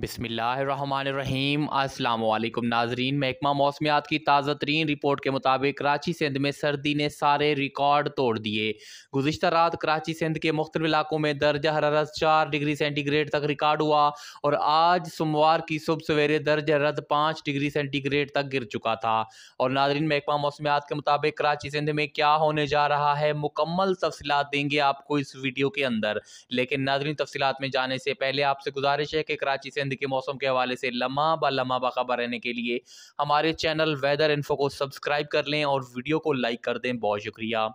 बिसमीम् अल्लाम नाजरीन महकमा मौसमियात की ताज़ा तरीन रिपोर्ट के मुताबिक कराची सिंध में सर्दी ने सारे रिकॉर्ड तोड़ दिए गुजशत रात कराची सिंध के मुख्तु इलाकों में दर्जा हरारत चार डिग्री सेंटीग्रेड तक रिकॉर्ड हुआ और आज सोमवार की सुबह सवेरे दर्ज हरारत पाँच डिग्री सेंटीग्रेड तक गिर चुका था और नाजरीन महकमा मौसमियात के मुताबिक कराची सिंध में क्या होने जा रहा है मुकम्मल तफसलत देंगे आपको इस वीडियो के अंदर लेकिन नाजरीन तफसलत में जाने से पहले आपसे गुजारिश है कि कराची सिंध सिंध के मौसम के हवाले से लम्हा ब लम्हा खबर रहने के लिए हमारे चैनल वेदर इन्फो को सब्सक्राइब कर लें और वीडियो को लाइक कर दें बहुत शुक्रिया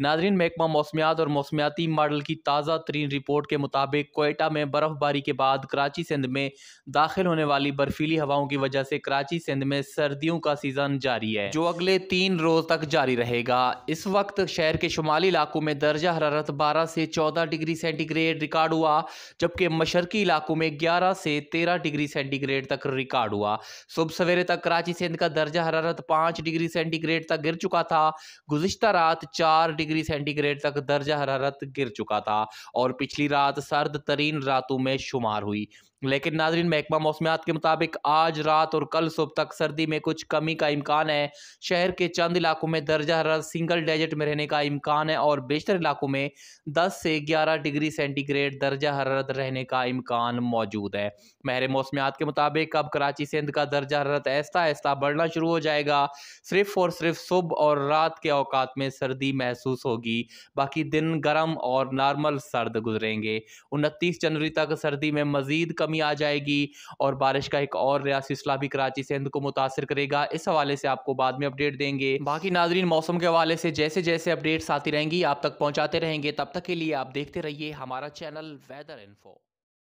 नाजरीन महकमा मौसमियात और मौसमियाती मॉडल की ताज़ा तरीन रिपोर्ट के मुताबिक कोयटा में बर्फ़बारी के बाद कराची सिंध में दाखिल होने वाली बर्फीली हवाओं की वजह से कराची सिंध में सर्दियों का सीज़न जारी है जो अगले तीन रोज़ तक जारी रहेगा इस वक्त शहर के शुमाली इलाकों में दर्जा हरारत बारह से चौदह डिग्री सेंटीग्रेड रिकॉर्ड हुआ जबकि मशरकी इलाकों में ग्यारह से तेरह डिग्री सेंटीग्रेड तक रिकॉर्ड हुआ सुबह सवेरे तक कराची सिंध का दर्जा हरारत पाँच डिग्री सेंटीग्रेड तक गिर चुका था गुजशत रात चार डिग्री डिग्री सेंटीग्रेड तक दर्ज हरारत गिर चुका था और पिछली रात सर्द तरीन रातों में शुमार हुई लेकिन नाजरीन महकमा मौसमियात के मुताबिक आज रात और कल सुबह तक सर्दी में कुछ कमी का इम्कान है शहर के चंद इलाकों में दर्जा हरारत सिंगल डिजिट में रहने का इम्कान है और बेशतर इलाकों में 10 से 11 डिग्री सेंटीग्रेड दर्जा हरारत रहने का इम्कान मौजूद है महर मौसमियात के मुताबिक अब कराची सिंध का दर्जा हरारत ऐसा ऐसा बढ़ना शुरू हो जाएगा सिर्फ और सिर्फ सुबह और रात के अवकात में सर्दी महसूस होगी बाकी दिन गर्म और नॉर्मल सर्द गुजरेंगे उनतीस जनवरी तक सर्दी में मजीद कमी आ जाएगी और बारिश का एक और नया सिलसिला भी कराची से हिंद को मुतासर करेगा इस हवाले से आपको बाद में अपडेट देंगे बाकी नाजरीन मौसम के हवाले से जैसे जैसे अपडेट्स आती रहेंगी आप तक पहुँचाते रहेंगे तब तक के लिए आप देखते रहिए हमारा चैनल वेदर इन्फो